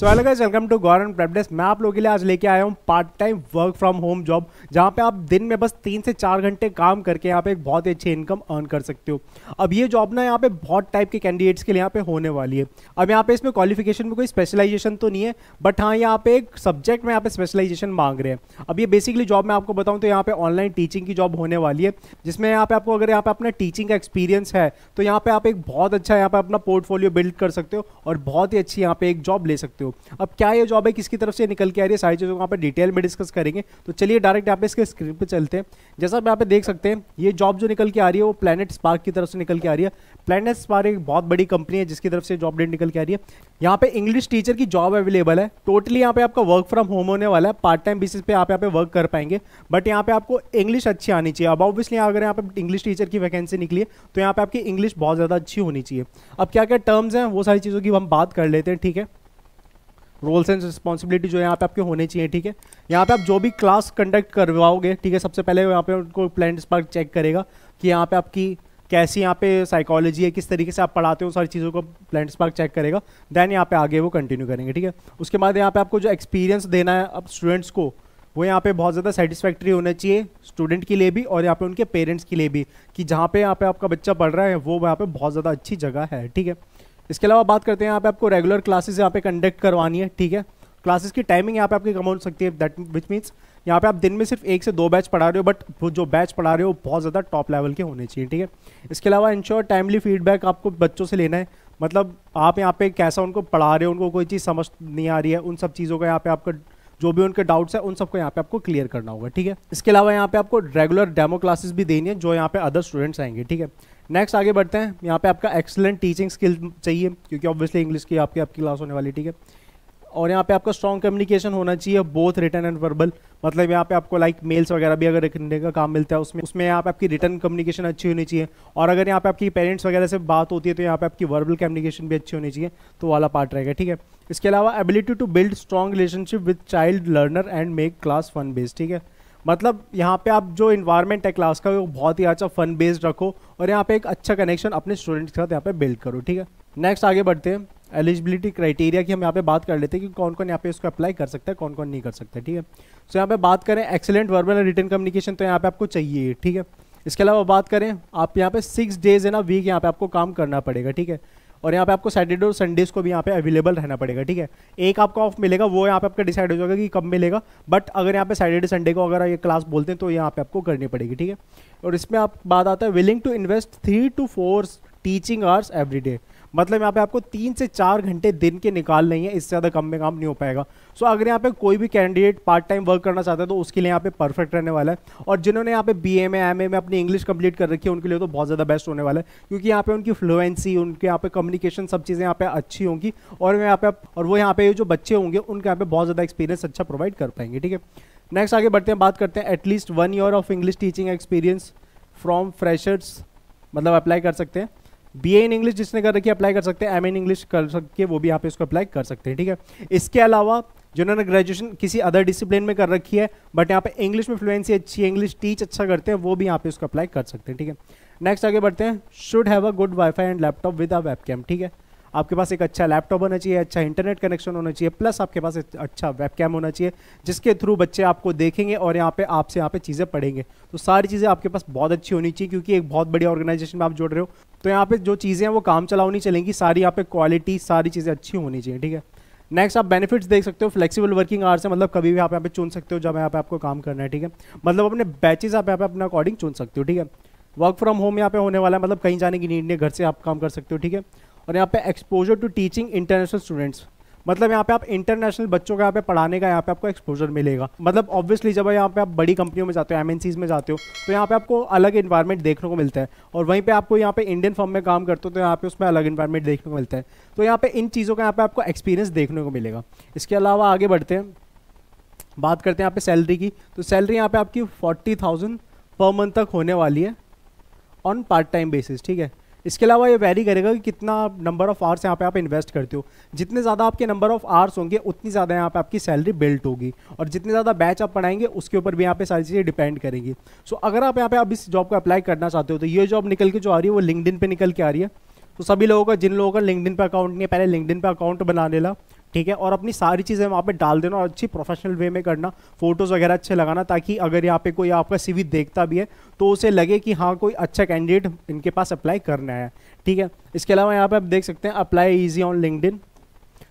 so hello guys welcome to गौरन प्रेपडेस मैं आप लोगों के लिए आज लेके आया हूँ part time work from home job जहाँ पे आप दिन में बस तीन से चार घंटे काम करके यहाँ पे एक बहुत ही अच्छी इनकम अर्न कर सकते हो अब ये जॉब ना यहाँ पे बहुत टाइप के कैंडिडेट्स के लिए यहाँ पे होने वाली है अब यहाँ पे इसमें क्वालिफिकेशन में कोई स्पेशलाइजेशन तो नहीं है बट हाँ यहाँ पे एक सब्जेक्ट में यहाँ पे स्पेशलाइजेशन मांग रहे हैं अब ये बेसिकली जॉब मैं आपको बताऊँ तो यहाँ पे ऑनलाइन टीचिंग की जॉब होने वाली है जिसमें यहाँ पे आपको अगर यहाँ पे अपना टीचिंग का एक्सपीरियंस है तो यहाँ पे आप एक बहुत अच्छा यहाँ पे अपना पोर्टफोलियो बिल्ड कर सकते हो और बहुत ही अच्छी यहाँ पे एक जॉब ले सकते हो सकते हो अब क्या ये जॉब है किसकी तरफ से निकल के आ रही है सारी चीज़ों को यहाँ पर डिटेल में डिस्कस करेंगे तो चलिए डायरेक्ट यहाँ पे इसके स्क्रीन पर चलते हैं जैसा आप यहाँ पे देख सकते हैं ये जॉब जो निकल के आ रही है वो प्लानट स्पार्क की तरफ से निकल के आ रही है प्लानट स्पार्क एक बहुत बड़ी कंपनी है जिसकी तरफ से जॉब डेट निकल के आ रही है यहाँ पे इंग्लिश टीचर की जॉब अवेलेबल है टोटली यहाँ पे आपका वर्क फ्रॉम होम होने वाला है पार्ट टाइम बेसिस पे आप यहाँ पे वर्क कर पाएंगे बट यहाँ पे आपको इंग्लिश अच्छी आनी चाहिए अब ऑब्वियसली अगर यहाँ पे इंग्लिश टीचर की वैकेंसी निकली है तो यहाँ पे आपकी इंग्लिश बहुत ज़्यादा अच्छी होनी चाहिए अब क्या क्या टर्म्स हैं वो सारी चीज़ों की हम बात कर लेते हैं ठीक है रोल्स एंड रिस्पॉन्सिबिलिटी जो यहाँ पे आपके होने चाहिए ठीक है यहाँ पे आप जो भी क्लास कंडक्ट करवाओगे ठीक है सबसे पहले यहाँ पे उनको प्लान स्पार्क चेक करेगा कि यहाँ पे आपकी कैसी यहाँ पे साइकोलॉजी है किस तरीके से आप पढ़ाते हो सारी चीज़ों को प्लान स्पार्क चेक करेगा देन यहाँ पे आगे वो कंटिन्यू करेंगे ठीक है उसके बाद यहाँ पे आपको जो एक्सपीरियंस देना है अब स्टूडेंट्स को वो यहाँ पे बहुत ज़्यादा सेटिस्फैक्ट्री होना चाहिए स्टूडेंट के लिए भी और यहाँ पे उनके पेरेंट्स के लिए भी कि जहाँ पे यहाँ पे आपका बच्चा पढ़ रहा है वो यहाँ पे बहुत ज़्यादा अच्छी जगह है ठीक है इसके अलावा बात करते हैं यहाँ पे आपको रेगुलर क्लासेस यहाँ पे कंडक्ट करवानी है ठीक है क्लासेस की टाइमिंग यहाँ पे आपकी कम हो सकती है दैट विच मीन्स यहाँ पे आप दिन में सिर्फ एक से दो बैच पढ़ा रहे हो बट जो बैच पढ़ा रहे हो बहुत ज़्यादा टॉप लेवल के होने चाहिए ठीक है इसके अलावा इंश्योर टाइमली फीडबैक आपको बच्चों से लेना है मतलब आप यहाँ पे कैसा उनको पढ़ा रहे हो उनको कोई चीज़ समझ नहीं आ रही है उन सब चीज़ों का यहाँ पे आपका जो भी उनके डाउट्स है उन सबको यहाँ पे आपको क्लियर करना होगा ठीक है इसके अलावा यहाँ पे आपको रेगुलर डेमो क्लासेस भी देनी है जो यहाँ पे अदर स्टूडेंट्स आएंगे ठीक है नेक्स्ट आगे बढ़ते हैं यहाँ पे आपका एक्सलेंट टीचिंग स्किल चाहिए क्योंकि ऑब्वियसली इंग्लिश की आपकी आपकी क्लास होने वाली ठीक है और यहाँ पे आपका स्ट्रॉन्ग कम्युनिकेशन होना चाहिए बोथ रिटर्न एंड वर्बल मतलब यहाँ पे आपको लाइक मेल्स वगैरह भी अगर रखने का काम मिलता है उसमें उसमें यहाँ पे आपकी रिटर्न कम्युनिकेशन अच्छी होनी चाहिए और अगर यहाँ पे आपकी पेरेंट्स वगैरह से बात होती है तो यहाँ पे आपकी वर्बल कम्युनिकेशन भी अच्छी होनी चाहिए तो वाला पार्ट रहेगा ठीक है इसके अलावा ability to build strong relationship with child learner and make class fun based ठीक है मतलब यहाँ पे आप जो इन्वायरमेंट है क्लास का वो बहुत ही अच्छा फन बेस्ड रखो और यहाँ पे एक अच्छा कनेक्शन अपने स्टूडेंट के साथ यहाँ पे बिल्ड करो ठीक है नेक्स्ट आगे बढ़ते हैं एलिजिबिलिटी क्राइटेरिया की हम यहाँ पे बात कर लेते हैं कि कौन कौन यहाँ पे इसको अप्लाई कर सकता है कौन कौन नहीं कर सकता ठीक है सो यहाँ पे बात करें excellent verbal and written communication तो यहाँ पे आपको चाहिए ठीक है इसके अलावा बात करें आप यहाँ पे सिक्स डेज है ना वीक यहाँ पे आपको काम करना पड़ेगा ठीक है और यहाँ पे आपको सैटरडे और संडेज को भी यहाँ पे अवेलेबल रहना पड़ेगा ठीक है एक आपको ऑफ मिलेगा वो यहाँ पे आपका डिसाइड हो जाएगा कि कब मिलेगा बट अगर यहाँ पे सैटरडे संडे को अगर ये क्लास बोलते हैं तो यहाँ पे आपको करनी पड़ेगी ठीक है और इसमें आप बात आता है willing to invest three to four teaching hours every day मतलब यहाँ पे आपको तीन से चार घंटे दिन के निकाल नहीं है इससे ज़्यादा कम में काम नहीं हो पाएगा सो अगर यहाँ पे कोई भी कैंडिडेट पार्ट टाइम वर्क करना चाहता है तो उसके लिए यहाँ पे परफेक्ट रहने वाला है और जिन्होंने यहाँ पे बी एम एम ए में अपनी इंग्लिश कंप्लीट कर रखी है उनके लिए तो बहुत ज़्यादा बेस्ट होने वाला है क्योंकि यहाँ पे उनकी फ्लुएंसी उनके यहाँ पे कम्युनिकेशन सब चीज़ें यहाँ पे अच्छी होंगी और यहाँ पे और वो यहाँ पे जो बच्चे होंगे उनके यहाँ पे बहुत ज़्यादा एक्सपीरियंस अच्छा प्रोवाइड कर पाएंगे ठीक है नेक्स्ट आगे बढ़ते हैं बात करते हैं at least one year of English teaching experience from freshers मतलब अप्लाई कर सकते हैं बी इन इंग्लिश जिसने कर रखी अप्लाई कर सकते हैं एम इन इंग्लिश कर सकते वो भी यहाँ पे इसको अप्लाई कर सकते हैं ठीक है इसके अलावा जिन्होंने ग्रेजुएशन किसी अदर डिसिप्लिन में कर रखी है बट यहाँ पे इंग्लिश में फ्लुएंसी अच्छी है इंग्लिश टीच अच्छा करते हैं वो भी यहाँ पे इसको अप्लाई कर सकते हैं ठीक है नेक्स्ट आगे बढ़ते हैं should have a good WiFi and laptop with a webcam ठीक है आपके पास एक अच्छा लैपटॉप होना चाहिए अच्छा इंटरनेट कनेक्शन होना चाहिए प्लस आपके पास एक अच्छा वेबकैम होना चाहिए जिसके थ्रू बच्चे आपको देखेंगे और यहाँ पे आपसे यहाँ पे चीज़ें पढ़ेंगे तो सारी चीज़ें आपके पास बहुत अच्छी होनी चाहिए क्योंकि एक बहुत बड़ी ऑर्गेनाइजेशन में आप जुड़ रहे हो तो यहाँ पे जो चीज़ें हैं वो काम चलाओ नहीं चलेंगी सारी यहाँ पे क्वालिटी सारी चीज़ें अच्छी होनी चाहिए ठीक है नेक्स्ट आप बेनिफिट्स देख सकते हो फ्लेक्सिबल वर्किंग आवर्स है मतलब कभी भी आप यहाँ पे चुन सकते हो जब यहाँ पे आपको काम करना है ठीक है मतलब अपने बैचेस आप यहाँ पे अपने अकॉर्डिंग चुन सकते हो ठीक है वर्क फ्रॉम होम यहाँ पे होने वाला है मतलब कहीं जाने की नीड नहीं घर से आप काम कर सकते हो ठीक है और यहाँ पे exposure to teaching international students मतलब यहाँ पे आप इंटरनेशनल बच्चों का यहाँ पे पढ़ाने का यहाँ पे आपको एक्सपोजर मिलेगा मतलब ऑब्वियसली जब यहाँ पे आप बड़ी कंपनियों में जाते हो एम में जाते हो तो यहाँ पे आपको अलग इन्वायरमेंट देखने को मिलता है और वहीं पे आपको यहाँ पे इंडियन फॉर्म में काम करते हो तो यहाँ पे उसमें अलग इन्वायरमेंट देखने को मिलता है तो यहाँ पे इन चीज़ों का यहाँ पे आपको एक्सपीरियंस देखने को मिलेगा इसके अलावा आगे बढ़ते हैं बात करते हैं यहाँ पे सैलरी की तो सैलरी यहाँ पे आपकी फोर्टी थाउजेंड पर मंथ तक होने वाली है ऑन पार्ट टाइम बेसिस ठीक है इसके अलावा ये वैरी करेगा कि कितना नंबर ऑफ़ आवर्स यहाँ पे आप इन्वेस्ट करते हो जितने ज़्यादा आपके नंबर ऑफ़ आवर्स होंगे उतनी ज़्यादा यहाँ पे आपकी सैलरी बिल्ट होगी और जितने ज़्यादा बैच आप पढ़ाएंगे उसके ऊपर भी यहाँ पे सारी चीज़ें डिपेंड करेंगी सो so, अगर आप यहाँ पे आप इस जॉब को अप्लाई करना चाहते हो तो ये जॉब निकल के जो आ रही है वो लिंकड पे निकल के आ रही है तो सभी लोगों का जिन लोगों का लिंकड पे अकाउंट नहीं है पहले लिंकड पे अकाउंट बना लेना ठीक है और अपनी सारी चीज़ें वहाँ पे डाल देना और अच्छी प्रोफेशनल वे में करना फोटोज़ वगैरह अच्छे लगाना ताकि अगर यहाँ पे कोई आपका सीवी देखता भी है तो उसे लगे कि हाँ कोई अच्छा कैंडिडेट इनके पास अप्लाई करना है ठीक है इसके अलावा यहाँ पे आप देख सकते हैं apply easy on linked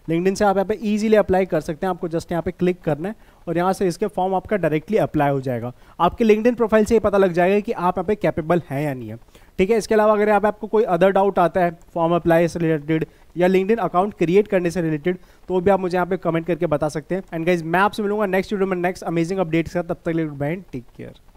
LinkedIn से आप यहाँ पे ईजिली अप्लाई कर सकते हैं आपको जस्ट यहाँ पे क्लिक करना है और यहाँ से इसके फॉर्म आपका डायरेक्टली अप्लाई हो जाएगा आपके लिंकडिन प्रोफाइल से ये पता लग जाएगा कि आप यहाँ पे कैपेबल हैं या नहीं है ठीक है इसके अलावा अगर यहाँ पे आपको कोई अदर डाउट आता है फॉर्म अप्लाई से रिलेटेड या लिंकड अकाउंट क्रिएट करने से रिलेटेड तो भी आप मुझे यहाँ पे कमेंट करके बता सकते हैं एंड गाइज मैं आपसे मिलूंगा नेक्स्ट वीडियो में नेक्स्ट अमेजिंग अपडेट्स का तब तक लेट बाय टेक केयर